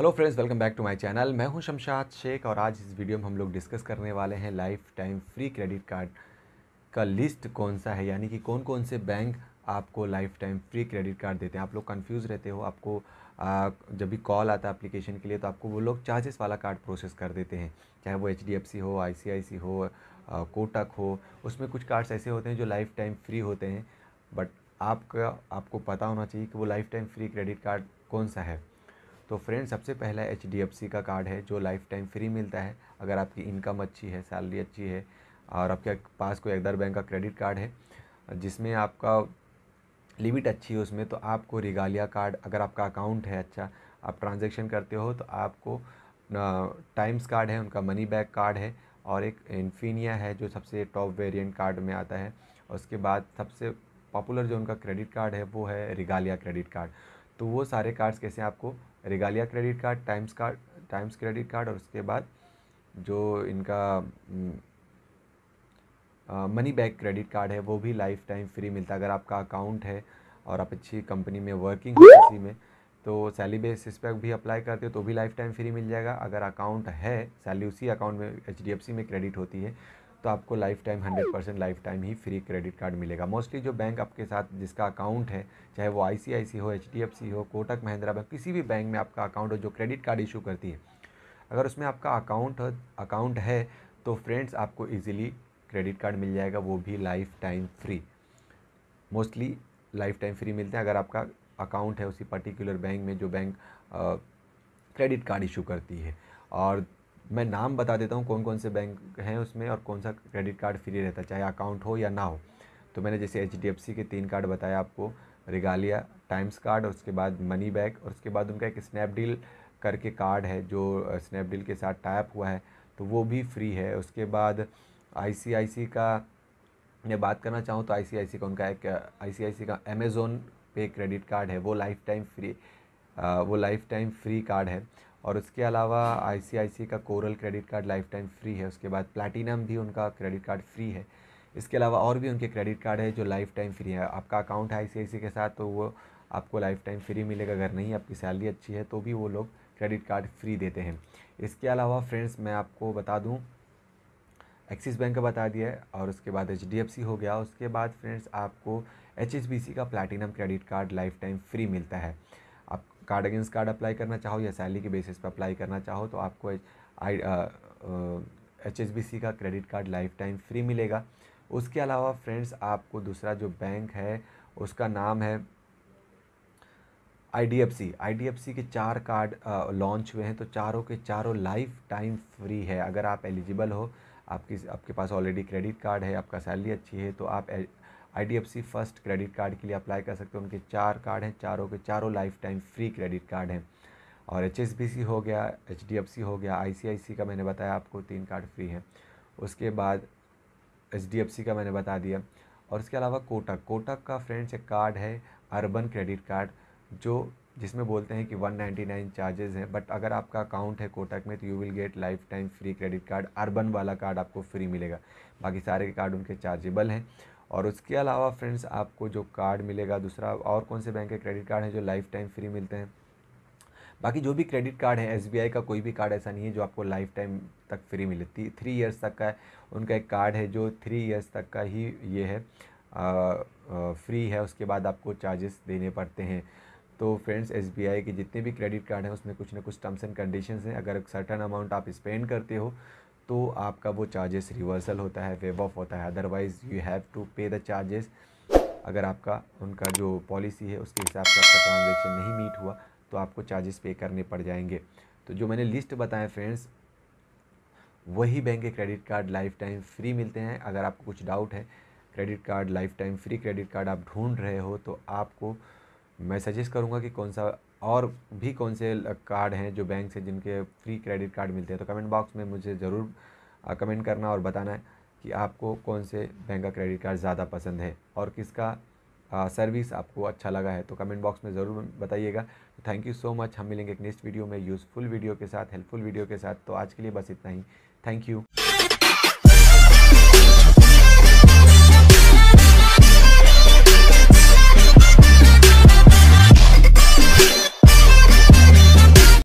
hello friends welcome back to my channel मैं हूं शमशाद शेख और आज इस वीडियो में हम लोग डिस्कस करने वाले हैं lifetime free credit card का लिस्ट कौन सा है यानी कि कौन कौन से बैंक आपको lifetime free credit card देते हैं आप लोग कंफ्यूज रहते हो आपको आ, जब भी कॉल आता है अप्लीकेशन के लिए तो आपको वो लोग चार्जेस वाला कार्ड प्रोसेस कर देते हैं चाहे वो एच हो आई हो कोटक हो उसमें कुछ कार्ड्स ऐसे होते हैं जो लाइफ टाइम फ्री होते हैं बट आपका आपको पता होना चाहिए कि वो lifetime free credit card कौन सा है तो फ्रेंड सबसे पहला एच का कार्ड है जो लाइफ टाइम फ्री मिलता है अगर आपकी इनकम अच्छी है सैलरी अच्छी है और आपके पास कोई एकदार बैंक का क्रेडिट कार्ड है जिसमें आपका लिमिट अच्छी है उसमें तो आपको रिगालिया कार्ड अगर आपका अकाउंट है अच्छा आप ट्रांजेक्शन करते हो तो आपको टाइम्स कार्ड है उनका मनी बैक कार्ड है और एक इन्फिनिया है जो सबसे टॉप वेरिएंट कार्ड में आता है उसके बाद सबसे पॉपुलर जो उनका क्रेडिट कार्ड है वो है रिगालिया क्रेडिट कार्ड तो वो सारे कार्ड्स कैसे आपको Regalia credit card times card times credit card और उसके बाद जो इनका मनी बैक क्रेडिट कार्ड है वो भी लाइफ टाइम फ्री मिलता है अगर आपका अकाउंट है और आप अच्छी कंपनी में वर्किंग हो किसी में तो सैलरी बेसिस पर भी अप्लाई करते हो तो भी लाइफ टाइम फ्री मिल जाएगा अगर अकाउंट है सैलरी उसी अकाउंट में एच में क्रेडिट होती है तो आपको lifetime hundred percent lifetime ही फ्री क्रेडिट कार्ड मिलेगा मोस्टली जो बैंक आपके साथ जिसका अकाउंट है चाहे वो आई हो एच हो कोटक महिंद्रा बैंक किसी भी बैंक में आपका अकाउंट हो जो क्रेडिट कार्ड इशू करती है अगर उसमें आपका अकाउंट अकाउंट है तो फ्रेंड्स आपको ईजिली क्रेडिट कार्ड मिल जाएगा वो भी lifetime free mostly lifetime free मिलते हैं अगर आपका अकाउंट है उसी पर्टिकुलर बैंक में जो बैंक क्रेडिट कार्ड इशू करती है और मैं नाम बता देता हूँ कौन कौन से बैंक हैं उसमें और कौन सा क्रेडिट कार्ड फ्री रहता है चाहे अकाउंट हो या ना हो तो मैंने जैसे एच के तीन कार्ड बताया आपको रिगालिया टाइम्स कार्ड और उसके बाद मनी बैग और उसके बाद उनका एक स्नैपडील करके कार्ड है जो स्नैपडील के साथ टाइप हुआ है तो वो भी फ्री है उसके बाद आई का मैं बात करना चाहूँ तो आई का उनका एक आई का अमेज़ोन पे क्रेडिट कार्ड है वो लाइफ टाइम फ्री आ, वो लाइफ टाइम फ्री कार्ड है और उसके अलावा आई का Coral credit card lifetime free है उसके बाद प्लैटिनम भी उनका क्रेडिट कार्ड फ्री है इसके अलावा और भी उनके क्रेडिट कार्ड है जो लाइफ टाइम फ्री है आपका अकाउंट है आई के साथ तो वो आपको लाइफ टाइम फ्री मिलेगा अगर नहीं आपकी सैलरी अच्छी है तो भी वो लोग क्रेडिट कार्ड फ्री देते हैं इसके अलावा फ्रेंड्स मैं आपको बता दूँ एक्सिस बैंक का बता दिया है और उसके बाद एच हो गया उसके बाद फ्रेंड्स आपको एच का platinum credit card lifetime free मिलता है आप कार्ड अगेंस्ट कार्ड अप्लाई करना चाहो या सैलरी के बेसिस पर अप्लाई करना चाहो तो आपको एच एच बी सी का credit card lifetime free मिलेगा उसके अलावा फ्रेंड्स आपको दूसरा जो बैंक है उसका नाम है I D F C I D F C के चार कार्ड लॉन्च हुए हैं तो चारों के चारों लाइफ टाइम फ्री है अगर आप एलिजिबल हो आपकी आपके पास ऑलरेडी क्रेडिट कार्ड है आपका सैलरी अच्छी है तो आप आई फर्स्ट क्रेडिट कार्ड के लिए अप्लाई कर सकते हो उनके चार कार्ड हैं चारों के चारों lifetime free credit card हैं और एच हो गया एच हो गया आई का मैंने बताया आपको तीन कार्ड फ्री हैं उसके बाद एच का मैंने बता दिया और इसके अलावा कोटक कोटक का फ्रेंड्स एक कार्ड है अर्बन क्रेडिट कार्ड जो जिसमें बोलते हैं कि 199 चार्जेस हैं बट अगर आपका अकाउंट है कोटक में तो you will get lifetime free credit card urban वाला कार्ड आपको फ्री मिलेगा बाकी सारे कार्ड उनके चार्जेबल हैं और उसके अलावा फ्रेंड्स आपको जो कार्ड मिलेगा दूसरा और कौन से बैंक के क्रेडिट कार्ड हैं जो लाइफ टाइम फ्री मिलते हैं बाकी जो भी क्रेडिट कार्ड है एस का कोई भी कार्ड ऐसा नहीं है जो आपको लाइफ टाइम तक फ्री थी थ्री इयर्स तक का है उनका एक कार्ड है जो थ्री इयर्स तक का ही ये है आ, आ, फ्री है उसके बाद आपको चार्जेस देने पड़ते हैं तो फ्रेंड्स एस के जितने भी क्रेडिट कार्ड हैं उसमें कुछ ना कुछ टर्म्स एंड कंडीशंस हैं अगर सर्टन अमाउंट आप स्पेंड करते हो तो आपका वो चार्जेस रिवर्सल होता है वेव ऑफ होता है otherwise you have to pay the charges अगर आपका उनका जो पॉलिसी है उसके हिसाब से आपका ट्रांजेक्शन नहीं मीट हुआ तो आपको चार्जेस पे करने पड़ जाएंगे तो जो मैंने लिस्ट बताया फ्रेंड्स वही बैंक के credit card lifetime free मिलते हैं अगर आपको कुछ डाउट है credit card lifetime free credit card आप ढूंढ रहे हो तो आपको मैं सजेस्ट करूँगा कि कौन सा और भी कौन से कार्ड हैं जो बैंक से जिनके फ्री क्रेडिट कार्ड मिलते हैं तो कमेंट बॉक्स में मुझे ज़रूर कमेंट करना और बताना है कि आपको कौन से बैंक का क्रेडिट कार्ड ज़्यादा पसंद है और किसका सर्विस आपको अच्छा लगा है तो कमेंट बॉक्स में ज़रूर बताइएगा तो थैंक यू सो मच हम मिलेंगे एक नेक्स्ट वीडियो में यूज़फुल वीडियो के साथ हेल्पफुल वीडियो के साथ तो आज के लिए बस इतना ही थैंक यू